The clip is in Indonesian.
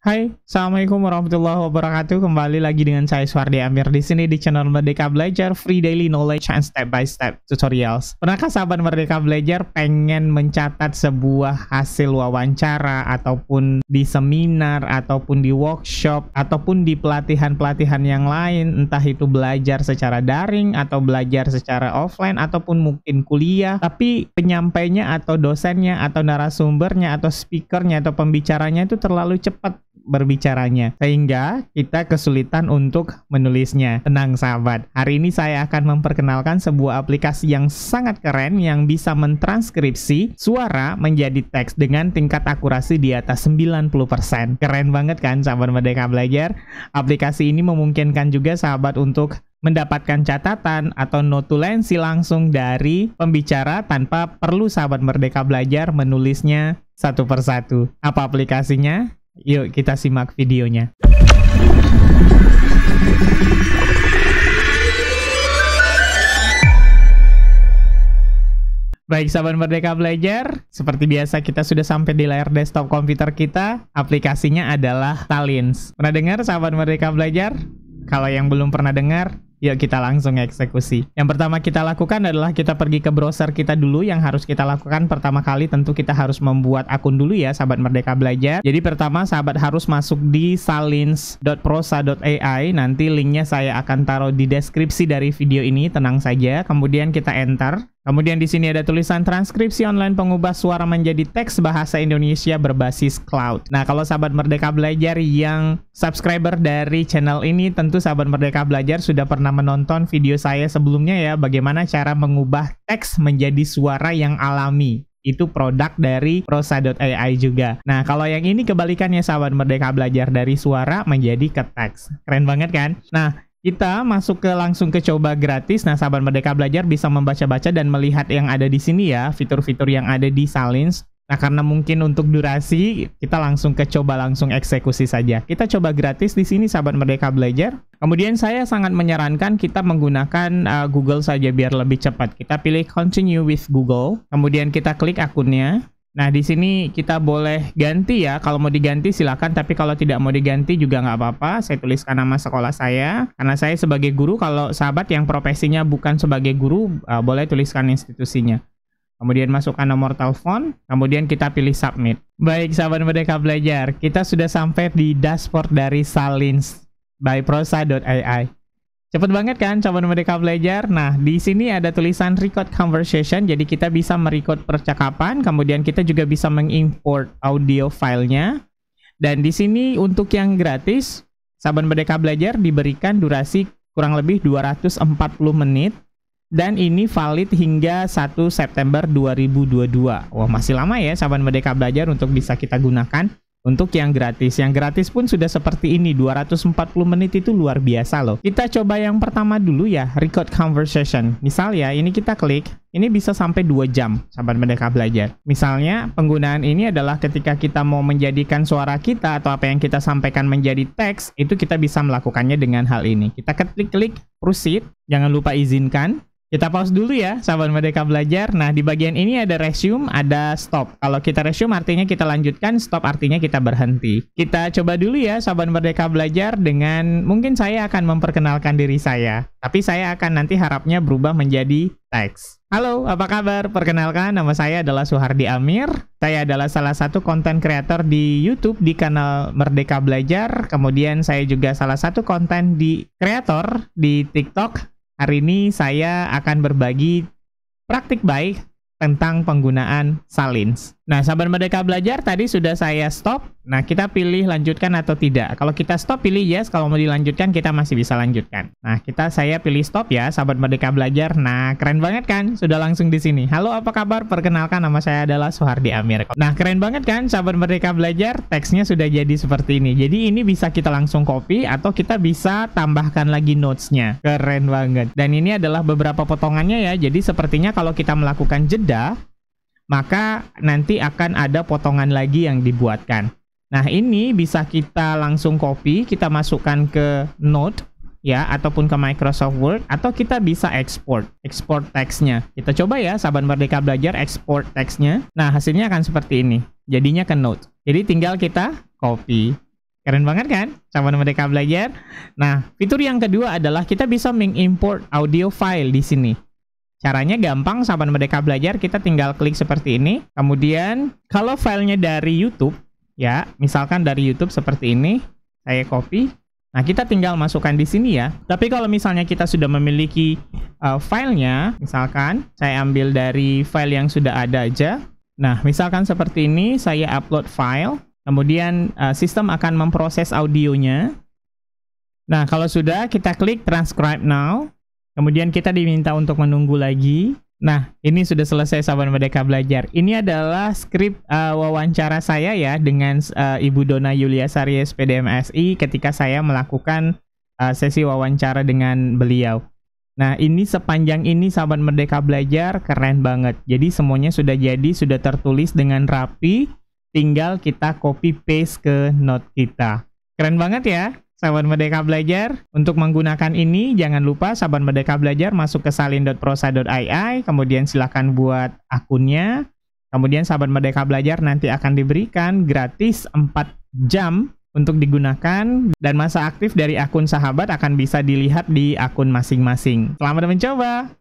Hai, Assalamualaikum warahmatullahi wabarakatuh. Kembali lagi dengan saya Swardi Amir di sini di channel Merdeka Belajar Free Daily Knowledge and Step by Step Tutorials. Pernahkah sahabat Merdeka Belajar pengen mencatat sebuah hasil wawancara ataupun di seminar ataupun di workshop ataupun di pelatihan-pelatihan yang lain, entah itu belajar secara daring atau belajar secara offline ataupun mungkin kuliah, tapi penyampainya atau dosennya atau narasumbernya atau speakernya atau pembicaranya itu terlalu cepat berbicaranya sehingga kita kesulitan untuk menulisnya. Tenang sahabat, hari ini saya akan memperkenalkan sebuah aplikasi yang sangat keren yang bisa mentranskripsi suara menjadi teks dengan tingkat akurasi di atas 90%. Keren banget kan sahabat Merdeka Belajar? Aplikasi ini memungkinkan juga sahabat untuk mendapatkan catatan atau notulensi langsung dari pembicara tanpa perlu sahabat Merdeka Belajar menulisnya satu persatu. Apa aplikasinya? Yuk kita simak videonya. Baik, sahabat Merdeka Belajar, seperti biasa kita sudah sampai di layar desktop komputer kita. Aplikasinya adalah Talins. Pernah dengar sahabat Merdeka Belajar? Kalau yang belum pernah dengar, Yuk kita langsung eksekusi. Yang pertama kita lakukan adalah kita pergi ke browser kita dulu. Yang harus kita lakukan pertama kali tentu kita harus membuat akun dulu ya sahabat Merdeka Belajar. Jadi pertama sahabat harus masuk di salins.prosa.ai. Nanti linknya saya akan taruh di deskripsi dari video ini, tenang saja. Kemudian kita enter. Kemudian di sini ada tulisan transkripsi online pengubah suara menjadi teks bahasa Indonesia berbasis cloud. Nah, kalau sahabat Merdeka Belajar yang subscriber dari channel ini, tentu sahabat Merdeka Belajar sudah pernah menonton video saya sebelumnya ya, bagaimana cara mengubah teks menjadi suara yang alami itu produk dari prosa.ai juga. Nah, kalau yang ini kebalikannya sahabat Merdeka Belajar dari suara menjadi ke teks. Keren banget kan? Nah, kita masuk ke langsung ke coba gratis. Nah, sahabat Merdeka Belajar bisa membaca-baca dan melihat yang ada di sini ya, fitur-fitur yang ada di Salins. Nah, karena mungkin untuk durasi, kita langsung ke coba langsung eksekusi saja. Kita coba gratis di sini, sahabat Merdeka Belajar. Kemudian saya sangat menyarankan kita menggunakan uh, Google saja biar lebih cepat. Kita pilih Continue with Google, kemudian kita klik akunnya. Nah, di sini kita boleh ganti ya. Kalau mau diganti silakan, tapi kalau tidak mau diganti juga nggak apa-apa. Saya tuliskan nama sekolah saya. Karena saya sebagai guru, kalau sahabat yang profesinya bukan sebagai guru, uh, boleh tuliskan institusinya. Kemudian masukkan nomor telepon, kemudian kita pilih submit. Baik, sahabat Merdeka Belajar, kita sudah sampai di dashboard dari Salins by prosa.ai. Cepet banget kan coba mereka belajar? Nah, di sini ada tulisan record conversation, jadi kita bisa merecord percakapan, kemudian kita juga bisa mengimport audio filenya. Dan di sini untuk yang gratis, Saban Merdeka Belajar diberikan durasi kurang lebih 240 menit dan ini valid hingga 1 September 2022. Wah, masih lama ya Saban Merdeka Belajar untuk bisa kita gunakan. Untuk yang gratis, yang gratis pun sudah seperti ini, 240 menit itu luar biasa loh. Kita coba yang pertama dulu ya, record conversation. Misal ya, ini kita klik, ini bisa sampai 2 jam, sahabat merdeka belajar. Misalnya, penggunaan ini adalah ketika kita mau menjadikan suara kita atau apa yang kita sampaikan menjadi teks, itu kita bisa melakukannya dengan hal ini. Kita klik-klik, proceed, jangan lupa izinkan, kita pause dulu ya, sahabat Merdeka Belajar. Nah, di bagian ini ada resume, ada stop. Kalau kita resume artinya kita lanjutkan, stop artinya kita berhenti. Kita coba dulu ya, sahabat Merdeka Belajar dengan mungkin saya akan memperkenalkan diri saya. Tapi saya akan nanti harapnya berubah menjadi teks. Halo, apa kabar? Perkenalkan, nama saya adalah Suhardi Amir. Saya adalah salah satu konten kreator di YouTube di kanal Merdeka Belajar. Kemudian saya juga salah satu konten di kreator di TikTok Hari ini saya akan berbagi praktik baik tentang penggunaan salins. Nah, sahabat Merdeka Belajar tadi sudah saya stop. Nah, kita pilih lanjutkan atau tidak. Kalau kita stop pilih yes, kalau mau dilanjutkan kita masih bisa lanjutkan. Nah, kita saya pilih stop ya, sahabat Merdeka Belajar. Nah, keren banget kan? Sudah langsung di sini. Halo, apa kabar? Perkenalkan nama saya adalah Soehardi Amir. Nah, keren banget kan sahabat Merdeka Belajar? Teksnya sudah jadi seperti ini. Jadi ini bisa kita langsung copy atau kita bisa tambahkan lagi notes-nya. Keren banget. Dan ini adalah beberapa potongannya ya. Jadi sepertinya kalau kita melakukan jeda, maka nanti akan ada potongan lagi yang dibuatkan. Nah, ini bisa kita langsung copy, kita masukkan ke Note ya ataupun ke Microsoft Word atau kita bisa export, export teksnya kita coba ya sahabat merdeka belajar export teksnya nah hasilnya akan seperti ini jadinya ke note jadi tinggal kita copy keren banget kan sahabat merdeka belajar nah fitur yang kedua adalah kita bisa mengimport audio file di sini Caranya gampang, sahabat Merdeka belajar, kita tinggal klik seperti ini. Kemudian, kalau filenya dari YouTube, ya, misalkan dari YouTube seperti ini, saya copy. Nah, kita tinggal masukkan di sini ya. Tapi kalau misalnya kita sudah memiliki uh, filenya, misalkan saya ambil dari file yang sudah ada aja. Nah, misalkan seperti ini, saya upload file. Kemudian uh, sistem akan memproses audionya. Nah, kalau sudah, kita klik transcribe now. Kemudian kita diminta untuk menunggu lagi. Nah, ini sudah selesai Saban Merdeka Belajar. Ini adalah skrip uh, wawancara saya ya dengan uh, Ibu Dona Yulia Saries PDMSI ketika saya melakukan uh, sesi wawancara dengan beliau. Nah, ini sepanjang ini Saban Merdeka Belajar keren banget. Jadi semuanya sudah jadi, sudah tertulis dengan rapi, tinggal kita copy paste ke note kita. Keren banget ya. Sahabat Merdeka Belajar, untuk menggunakan ini jangan lupa Sahabat Merdeka Belajar masuk ke salin.prosa.ii, kemudian silahkan buat akunnya. Kemudian Sahabat Merdeka Belajar nanti akan diberikan gratis 4 jam untuk digunakan dan masa aktif dari akun sahabat akan bisa dilihat di akun masing-masing. Selamat mencoba!